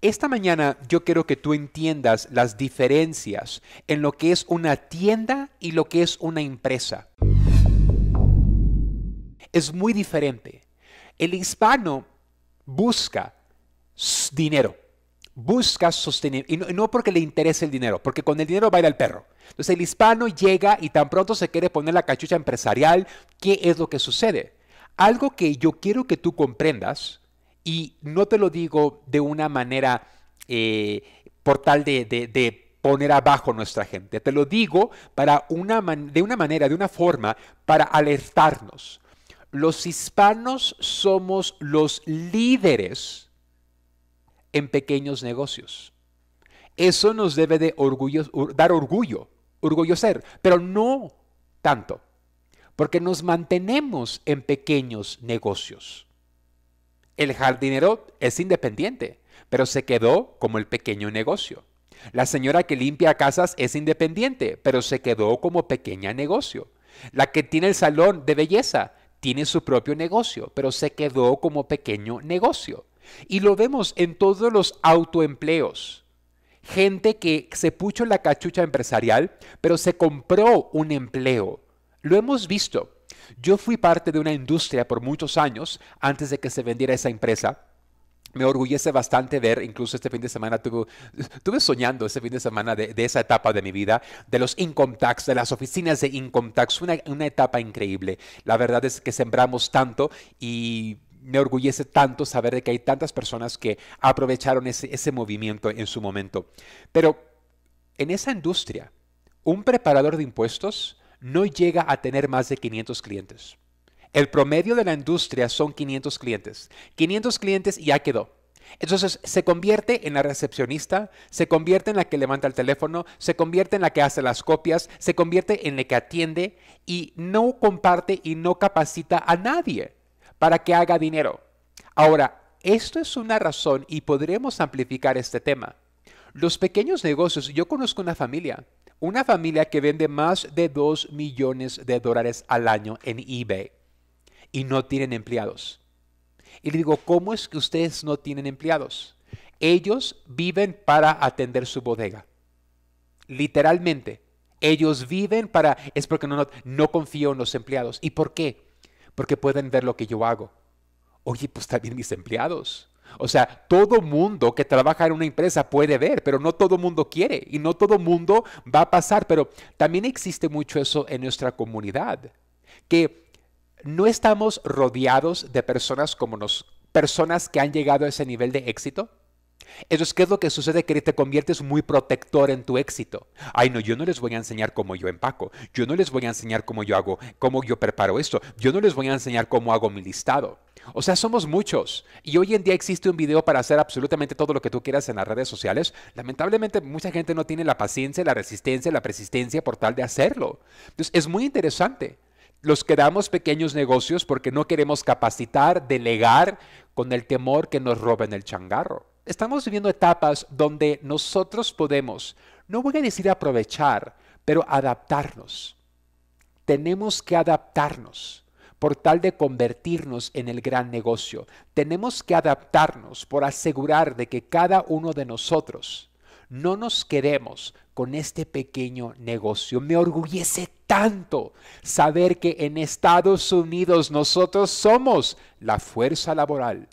Esta mañana yo quiero que tú entiendas las diferencias en lo que es una tienda y lo que es una empresa. Es muy diferente. El hispano busca dinero, busca sostener, y no, porque le interese el dinero, porque con el dinero baila el perro. Entonces el hispano llega y tan pronto se quiere poner la cachucha empresarial, ¿qué es lo que sucede? Algo que yo quiero que tú comprendas y no te lo digo de una manera eh, por tal de, poner abajo nuestra gente. Te lo digo para una de una manera, de una forma, para alertarnos. Los hispanos somos los líderes en pequeños negocios. Eso nos debe de orgullo, dar orgullo, ser. pero no tanto, porque nos mantenemos en pequeños negocios. El jardinero es independiente, pero se quedó como el pequeño negocio. La señora que limpia casas es independiente, pero se quedó como pequeña negocio. La que tiene el salón de belleza tiene su propio negocio, pero se quedó como pequeño negocio. Y lo vemos en todos los autoempleos. Gente que se puso la cachucha empresarial, pero se compró un empleo. Lo hemos visto. Yo fui parte de una industria por muchos años antes de que se vendiera esa empresa me orgullece bastante ver, incluso este fin de semana tuve, tuve soñando ese fin de semana de, esa etapa de mi vida, de los income tax, de las oficinas de income tax, una, una etapa increíble. La verdad es que sembramos tanto y me orgullece tanto saber de que hay tantas personas que aprovecharon ese movimiento en su momento. Pero en esa industria, un preparador de impuestos no llega a tener más de 500 clientes. El promedio de la industria son 500 clientes. 500 clientes y ya quedó. Entonces se convierte en la recepcionista, se convierte en la que levanta el teléfono, se convierte en la que hace las copias, se convierte en la que atiende y no comparte y no capacita a nadie para que haga dinero. Ahora, esto es una razón y podremos amplificar este tema. Los pequeños negocios, yo conozco una familia una familia que vende más de 2 millones de dólares al año en eBay y no tienen empleados. Y le digo, ¿cómo es que ustedes no tienen empleados? Ellos viven para atender su bodega. Literalmente, ellos viven para... Es porque no, no, confío en los empleados. ¿Y por qué? Porque pueden ver lo que yo hago. Oye, pues también mis empleados. O sea, todo mundo que trabaja en una empresa puede ver, pero no todo mundo quiere y no todo mundo va a pasar. Pero también existe mucho eso en nuestra comunidad, que no estamos rodeados de personas como nos, personas que han llegado a ese nivel de éxito. es ¿qué es lo que sucede? Que te conviertes muy protector en tu éxito. Ay, no, yo no les voy a enseñar cómo yo empaco. Yo no les voy a enseñar cómo yo hago, cómo yo preparo esto. Yo no les voy a enseñar cómo hago mi listado. O sea, somos muchos. Y hoy en día existe un video para hacer absolutamente todo lo que tú quieras en las redes sociales. Lamentablemente, mucha gente no tiene la paciencia, la resistencia, la persistencia por tal de hacerlo. Entonces, es muy interesante. Los quedamos pequeños negocios porque no queremos capacitar, delegar con el temor que nos roben el changarro. Estamos viviendo etapas donde nosotros podemos, no voy a decir aprovechar, pero adaptarnos. Tenemos que adaptarnos por tal de convertirnos en el gran negocio. Tenemos que adaptarnos por asegurar de que cada uno de nosotros no nos quedemos con este pequeño negocio. Me orgullece tanto saber que en Estados Unidos nosotros somos la fuerza laboral